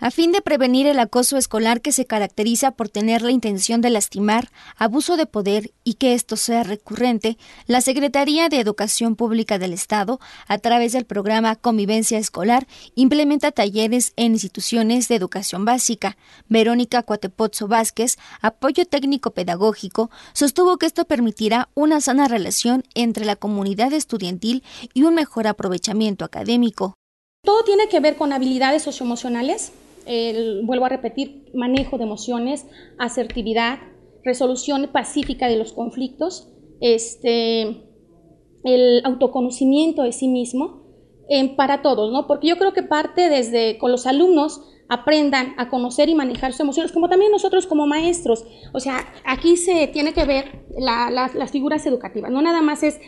A fin de prevenir el acoso escolar que se caracteriza por tener la intención de lastimar, abuso de poder y que esto sea recurrente, la Secretaría de Educación Pública del Estado, a través del programa Convivencia Escolar, implementa talleres en instituciones de educación básica. Verónica Cuatepozzo Vázquez, apoyo técnico pedagógico, sostuvo que esto permitirá una sana relación entre la comunidad estudiantil y un mejor aprovechamiento académico. Todo tiene que ver con habilidades socioemocionales, vuelvo a repetir, manejo de emociones, asertividad, resolución pacífica de los conflictos, este, el autoconocimiento de sí mismo, eh, para todos, Porque yo creo que parte desde con los alumnos aprendan a conocer y manejar sus emociones, como también nosotros como maestros. O sea, aquí se tiene que ver las figuras educativas, no nada más es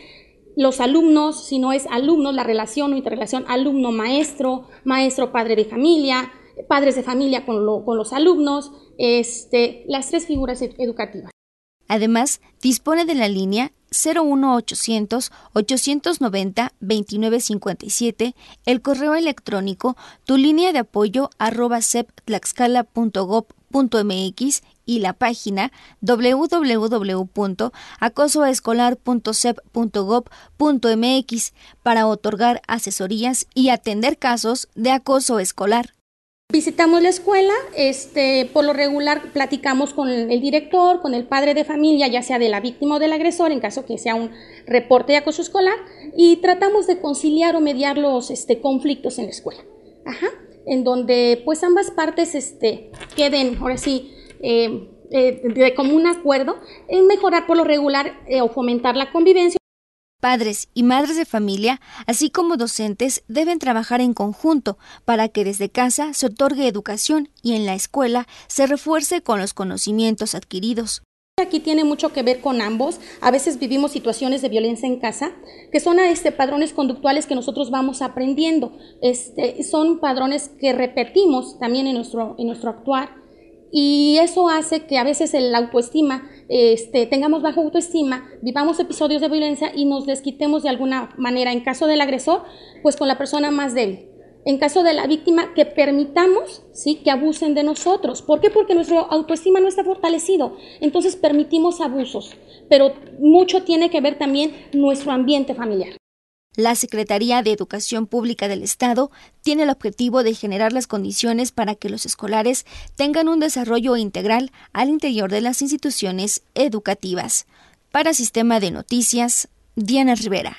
los alumnos, sino es alumnos, la relación o interrelación alumno-maestro, maestro-padre de familia, padres de familia con, los alumnos, este, las tres figuras educativas. Además, dispone de la línea 01800-890-2957, el correo electrónico tu línea de apoyo arroba .mx y la página www.acosoescolar.sep.gob.mx para otorgar asesorías y atender casos de acoso escolar. Visitamos la escuela, este, por lo regular platicamos con el director, con el padre de familia, ya sea de la víctima o del agresor, en caso que sea un reporte de acoso escolar, y tratamos de conciliar o mediar los este, conflictos en la escuela. Ajá, en donde pues ambas partes este, queden, ahora sí, eh, eh, de común acuerdo, en mejorar por lo regular eh, o fomentar la convivencia. Padres y madres de familia, así como docentes, deben trabajar en conjunto para que desde casa se otorgue educación y en la escuela se refuerce con los conocimientos adquiridos. Aquí tiene mucho que ver con ambos. A veces vivimos situaciones de violencia en casa, que son este, padrones conductuales que nosotros vamos aprendiendo. Este, son padrones que repetimos también en nuestro, en nuestro actuar y eso hace que a veces el autoestima, este, tengamos bajo autoestima, vivamos episodios de violencia y nos desquitemos de alguna manera, en caso del agresor, pues con la persona más débil. En caso de la víctima, que permitamos ¿sí? que abusen de nosotros. ¿Por qué? Porque nuestro autoestima no está fortalecido. Entonces permitimos abusos. Pero mucho tiene que ver también nuestro ambiente familiar. La Secretaría de Educación Pública del Estado tiene el objetivo de generar las condiciones para que los escolares tengan un desarrollo integral al interior de las instituciones educativas. Para Sistema de Noticias, Diana Rivera.